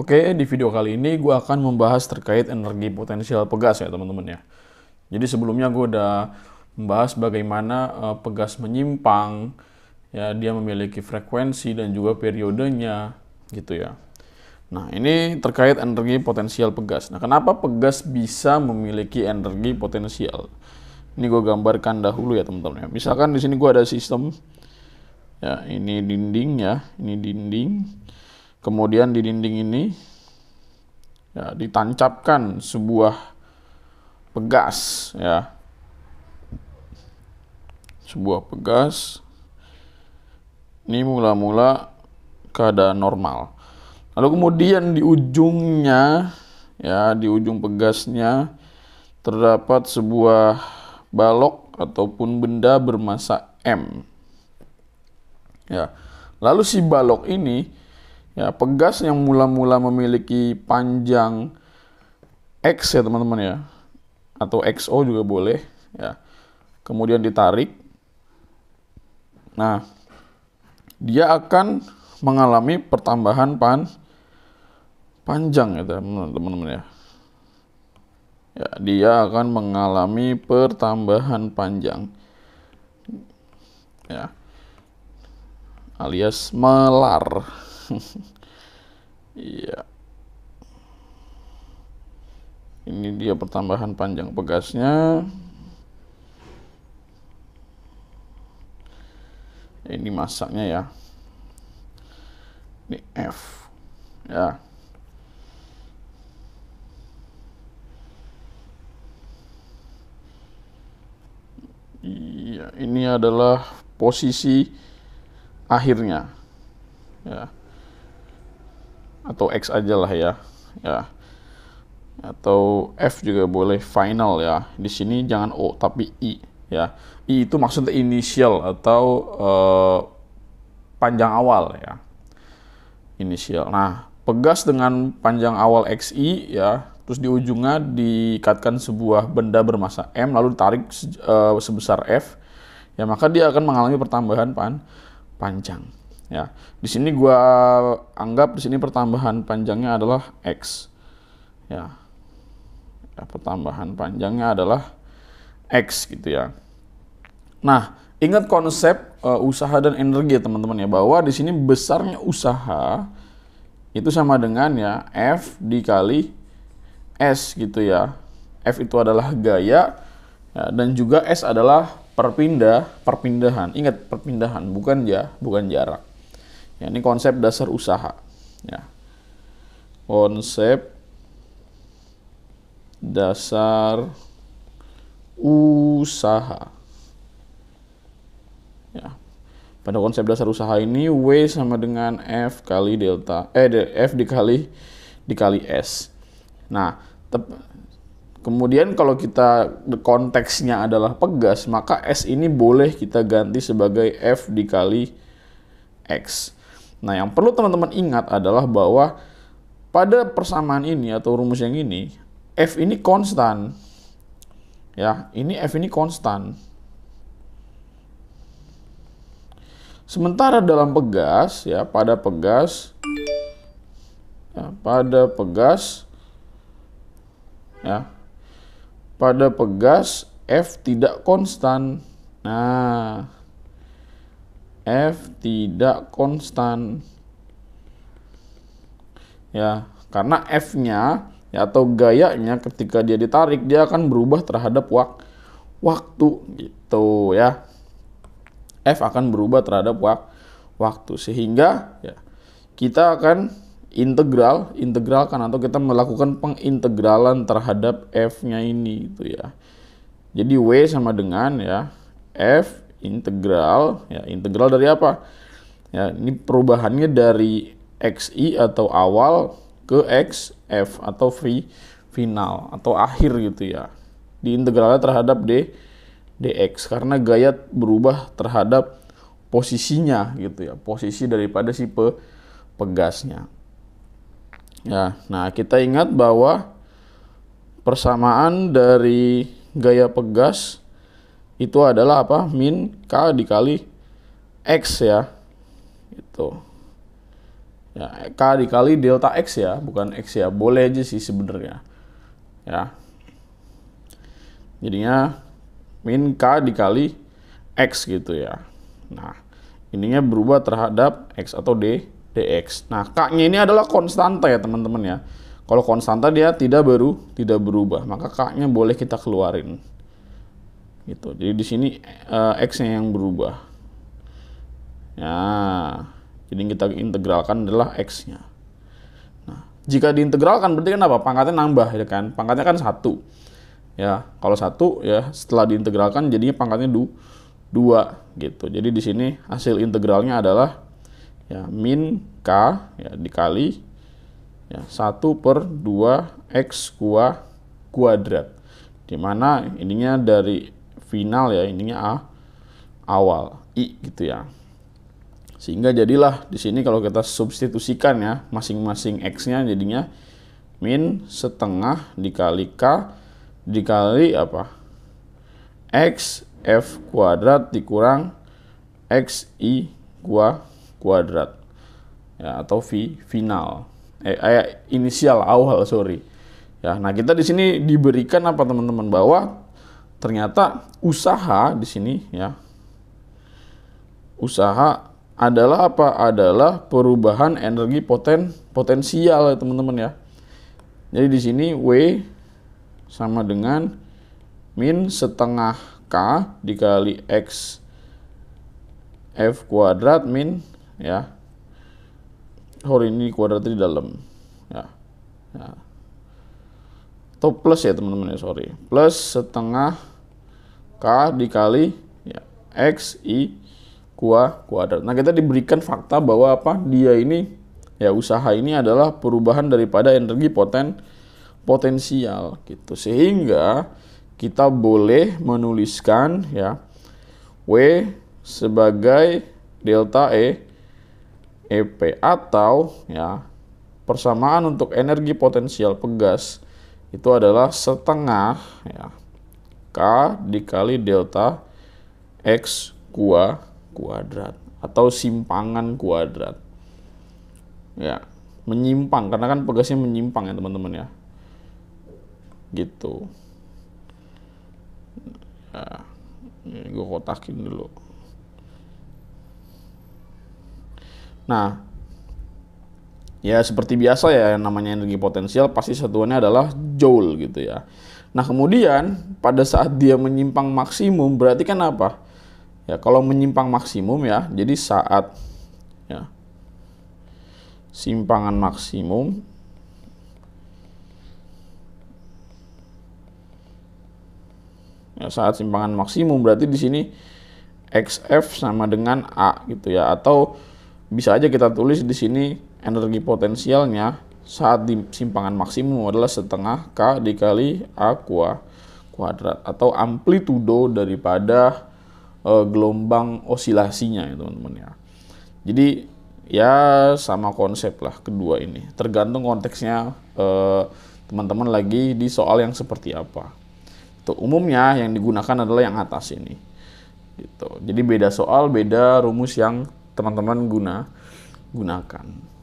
Oke, di video kali ini gue akan membahas terkait energi potensial pegas ya teman-teman ya. Jadi sebelumnya gue udah membahas bagaimana uh, pegas menyimpang, ya dia memiliki frekuensi dan juga periodenya gitu ya. Nah ini terkait energi potensial pegas. Nah kenapa pegas bisa memiliki energi potensial? Ini gue gambarkan dahulu ya teman-teman ya. Misalkan di sini gue ada sistem, ya ini dinding ya, ini dinding Kemudian di dinding ini ya, ditancapkan sebuah pegas ya. Sebuah pegas. Ini mula-mula keadaan normal. Lalu kemudian di ujungnya ya, di ujung pegasnya terdapat sebuah balok ataupun benda bermasa M. Ya. Lalu si balok ini Ya, pegas yang mula-mula memiliki panjang X ya teman-teman ya. Atau XO juga boleh ya. Kemudian ditarik. Nah, dia akan mengalami pertambahan pan panjang ya teman-teman ya. Ya, dia akan mengalami pertambahan panjang. Ya. Alias melar. iya ini dia pertambahan panjang pegasnya ini masaknya ya ini F ya Iya, ini adalah posisi akhirnya. Ya atau X aja lah ya ya atau F juga boleh final ya di sini jangan O tapi I ya I itu maksudnya inisial atau uh, panjang awal ya inisial nah pegas dengan panjang awal XI ya terus di ujungnya dikatkan sebuah benda bermassa M lalu ditarik uh, sebesar F ya maka dia akan mengalami pertambahan pan panjang ya. Di sini gua anggap di sini pertambahan panjangnya adalah x. Ya. ya. pertambahan panjangnya adalah x gitu ya. Nah, ingat konsep uh, usaha dan energi ya, teman-teman ya bahwa di sini besarnya usaha itu sama dengan ya F dikali S gitu ya. F itu adalah gaya ya, dan juga S adalah perpindah perpindahan. Ingat perpindahan bukan ya, bukan jarak. Ya, ini konsep dasar usaha. Ya. Konsep dasar usaha. Ya. Pada konsep dasar usaha ini W sama dengan F kali delta eh F dikali dikali S. Nah, kemudian kalau kita konteksnya adalah pegas, maka S ini boleh kita ganti sebagai F dikali X. Nah, yang perlu teman-teman ingat adalah bahwa pada persamaan ini atau rumus yang ini, F ini konstan. Ya, ini F ini konstan. Sementara dalam pegas, ya pada pegas, ya, pada pegas, ya pada pegas F tidak konstan. Nah, F tidak konstan ya karena F-nya ya, atau gayanya ketika dia ditarik dia akan berubah terhadap wak waktu gitu ya F akan berubah terhadap wak waktu sehingga ya kita akan integral integralkan atau kita melakukan pengintegralan terhadap F-nya ini itu ya jadi W sama dengan ya F integral ya integral dari apa ya ini perubahannya dari xi atau awal ke xf atau v final atau akhir gitu ya di integralnya terhadap d dx karena gaya berubah terhadap posisinya gitu ya posisi daripada si pe, pegasnya ya nah kita ingat bahwa persamaan dari gaya pegas itu adalah apa? Min K dikali X ya. Itu. Ya, K dikali delta X ya, bukan X ya. Boleh aja sih sebenarnya. Ya. Jadinya min K dikali X gitu ya. Nah, ininya berubah terhadap X atau D, DX. Nah, K-nya ini adalah konstanta ya teman-teman ya. Kalau konstanta dia tidak baru, tidak berubah. Maka K-nya boleh kita keluarin gitu jadi di sini uh, x-nya yang berubah ya jadi kita integralkan adalah x-nya nah jika diintegralkan berarti kan apa pangkatnya nambah ya kan pangkatnya kan satu ya kalau satu ya setelah diintegralkan jadinya pangkatnya du dua gitu jadi di sini hasil integralnya adalah ya min k ya dikali ya satu per 2 x kuadrat dimana ininya dari final ya ininya A awal I gitu ya sehingga jadilah di sini kalau kita substitusikan ya masing-masing X-nya jadinya min setengah dikali K dikali apa X F kuadrat dikurang X I gua kuadrat ya atau V final eh, eh inisial awal sorry ya nah kita di sini diberikan apa teman-teman bahwa ternyata usaha di sini ya usaha adalah apa adalah perubahan energi poten potensial ya teman-teman ya jadi di sini W sama dengan min setengah K dikali X F kuadrat min ya hor ini kuadrat di dalam ya, ya atau plus ya teman-teman ya sorry plus setengah K dikali ya, X I kuah kuadrat. Nah, kita diberikan fakta bahwa apa? Dia ini ya usaha ini adalah perubahan daripada energi poten potensial gitu. Sehingga kita boleh menuliskan ya W sebagai delta E EP atau ya persamaan untuk energi potensial pegas itu adalah setengah ya K dikali delta X kuah kuadrat atau simpangan kuadrat. Ya, menyimpang karena kan pegasnya menyimpang ya teman-teman ya. Gitu. Ya, gue kotakin dulu. Nah, ya seperti biasa ya namanya energi potensial pasti satuannya adalah joule gitu ya. Nah kemudian pada saat dia menyimpang maksimum berarti kan apa? Ya kalau menyimpang maksimum ya, jadi saat ya, simpangan maksimum ya, saat simpangan maksimum berarti di sini xf sama dengan a gitu ya atau bisa aja kita tulis di sini energi potensialnya saat di simpangan maksimum adalah setengah K dikali kuah kuadrat atau amplitudo daripada e, gelombang osilasinya ya teman-teman ya. Jadi ya sama konsep lah kedua ini. Tergantung konteksnya eh, teman-teman lagi di soal yang seperti apa. Itu umumnya yang digunakan adalah yang atas ini. Gitu. Jadi beda soal, beda rumus yang teman-teman guna gunakan.